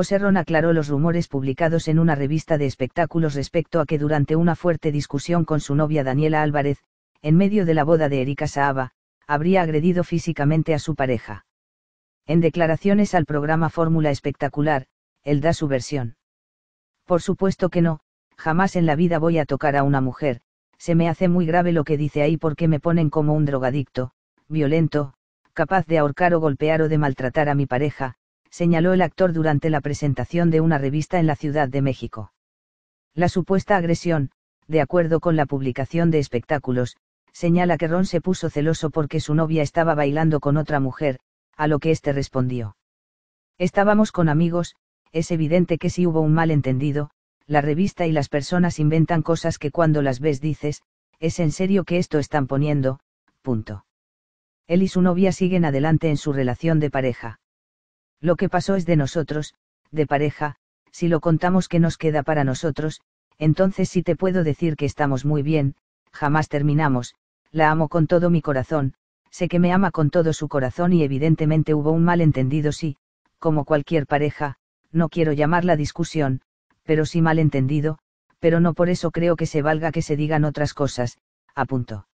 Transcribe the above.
José aclaró los rumores publicados en una revista de espectáculos respecto a que durante una fuerte discusión con su novia Daniela Álvarez, en medio de la boda de Erika Saaba, habría agredido físicamente a su pareja. En declaraciones al programa Fórmula Espectacular, él da su versión. Por supuesto que no, jamás en la vida voy a tocar a una mujer, se me hace muy grave lo que dice ahí porque me ponen como un drogadicto, violento, capaz de ahorcar o golpear o de maltratar a mi pareja, señaló el actor durante la presentación de una revista en la Ciudad de México. La supuesta agresión, de acuerdo con la publicación de espectáculos, señala que Ron se puso celoso porque su novia estaba bailando con otra mujer, a lo que éste respondió. Estábamos con amigos, es evidente que si hubo un malentendido, la revista y las personas inventan cosas que cuando las ves dices, es en serio que esto están poniendo, punto. Él y su novia siguen adelante en su relación de pareja. Lo que pasó es de nosotros, de pareja, si lo contamos que nos queda para nosotros, entonces sí te puedo decir que estamos muy bien, jamás terminamos, la amo con todo mi corazón, sé que me ama con todo su corazón y evidentemente hubo un malentendido sí, como cualquier pareja, no quiero llamar la discusión, pero sí malentendido, pero no por eso creo que se valga que se digan otras cosas, apunto.